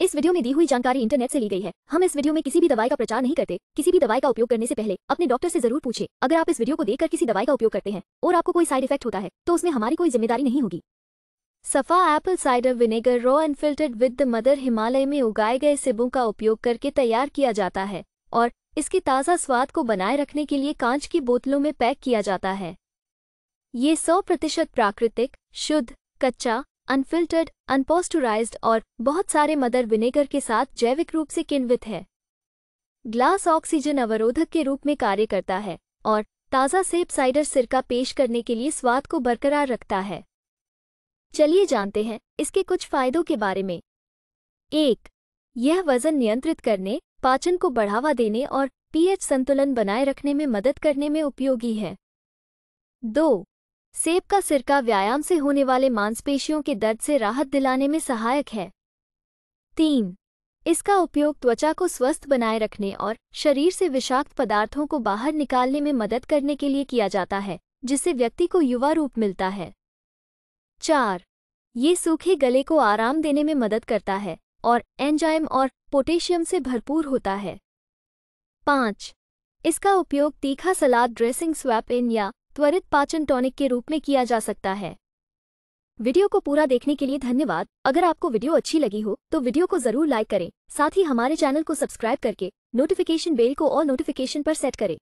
इस वीडियो में दी हुई जानकारी इंटरनेट से ली गई है हम इस वीडियो में किसी भी दवाई का प्रचार नहीं करते किसी भी दवाई का उपयोग करने से पहले अपने डॉक्टर से जरूर पूछे अगर आप इस वीडियो को देखकर किसी दवाई का उपयोग करते हैं और आपको कोई साइड इफेक्ट होता है तो उसमें हमारी कोई जिम्मेदारी नहीं होगी सफ़ा apple cider vinegar raw and filtered with the mother Himalaya में उगाए गए सिबों का उपयोग करके तैयार किया जाता है और इसके ताज़ा स्वाद को बनाए रखने के लिए कांच की बोतलों में पैक किया जाता है ये सौ प्रतिशत प्राकृतिक शुद्ध कच्चा अनफिल्टर्ड अनपोस्टुराइज्ड और बहुत सारे मदर विनेगर के साथ जैविक रूप से किन्वित है ग्लास ऑक्सीजन अवरोधक के रूप में कार्य करता है और ताज़ा सेब साइडर सिरका पेश करने के लिए स्वाद को बरकरार रखता है चलिए जानते हैं इसके कुछ फायदों के बारे में एक यह वजन नियंत्रित करने पाचन को बढ़ावा देने और पीएच संतुलन बनाए रखने में मदद करने में उपयोगी है दो सेब का सिरका व्यायाम से होने वाले मांसपेशियों के दर्द से राहत दिलाने में सहायक है तीन इसका उपयोग त्वचा को स्वस्थ बनाए रखने और शरीर से विषाक्त पदार्थों को बाहर निकालने में मदद करने के लिए किया जाता है जिससे व्यक्ति को युवा रूप मिलता है चार ये सूखे गले को आराम देने में मदद करता है और एंजाइम और पोटेशियम से भरपूर होता है पाँच इसका उपयोग तीखा सलाद ड्रेसिंग स्वैप इन या त्वरित पाचन टॉनिक के रूप में किया जा सकता है वीडियो को पूरा देखने के लिए धन्यवाद अगर आपको वीडियो अच्छी लगी हो तो वीडियो को जरूर लाइक करें साथ ही हमारे चैनल को सब्सक्राइब करके नोटिफिकेशन बेल को और नोटिफिकेशन पर सेट करें